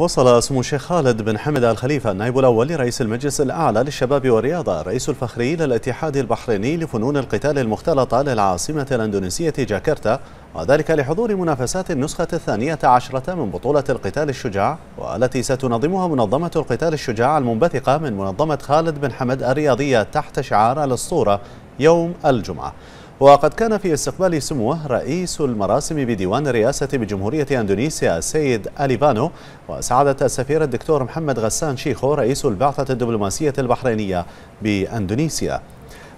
وصل سمو الشيخ خالد بن حمد الخليفة النائب الأول لرئيس المجلس الأعلى للشباب والرياضة الرئيس الفخري للاتحاد البحريني لفنون القتال المختلطة للعاصمة الأندونيسية جاكرتا وذلك لحضور منافسات النسخة الثانية عشرة من بطولة القتال الشجاع والتي ستنظمها منظمة القتال الشجاع المنبثقة من منظمة خالد بن حمد الرياضية تحت شعار الأسطورة يوم الجمعة وقد كان في استقبال سموه رئيس المراسم بديوان الرئاسة بجمهورية أندونيسيا السيد أليفانو وسعادة السفير الدكتور محمد غسان شيخو رئيس البعثة الدبلوماسية البحرينية بأندونيسيا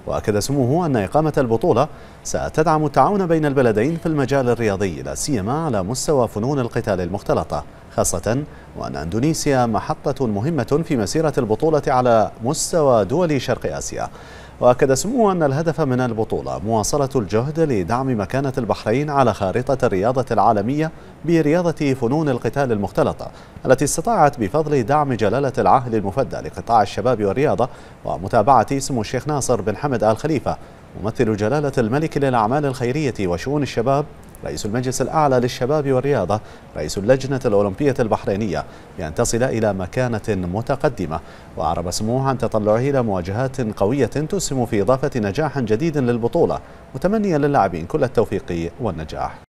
وأكد سموه أن إقامة البطولة ستدعم التعاون بين البلدين في المجال الرياضي لا سيما على مستوى فنون القتال المختلطة خاصة وأن أندونيسيا محطة مهمة في مسيرة البطولة على مستوى دول شرق آسيا وأكد سموه أن الهدف من البطولة مواصلة الجهد لدعم مكانة البحرين على خارطة الرياضة العالمية برياضة فنون القتال المختلطة التي استطاعت بفضل دعم جلالة العهد المفدى لقطاع الشباب والرياضة ومتابعة سمو الشيخ ناصر بن حمد آل خليفة ممثل جلالة الملك للأعمال الخيرية وشؤون الشباب رئيس المجلس الأعلى للشباب والرياضة رئيس اللجنة الأولمبية البحرينية بأن تصل إلى مكانة متقدمة وأعرب سموه عن تطلعه إلى مواجهات قوية تسهم في إضافة نجاح جديد للبطولة متمنيا للاعبين كل التوفيق والنجاح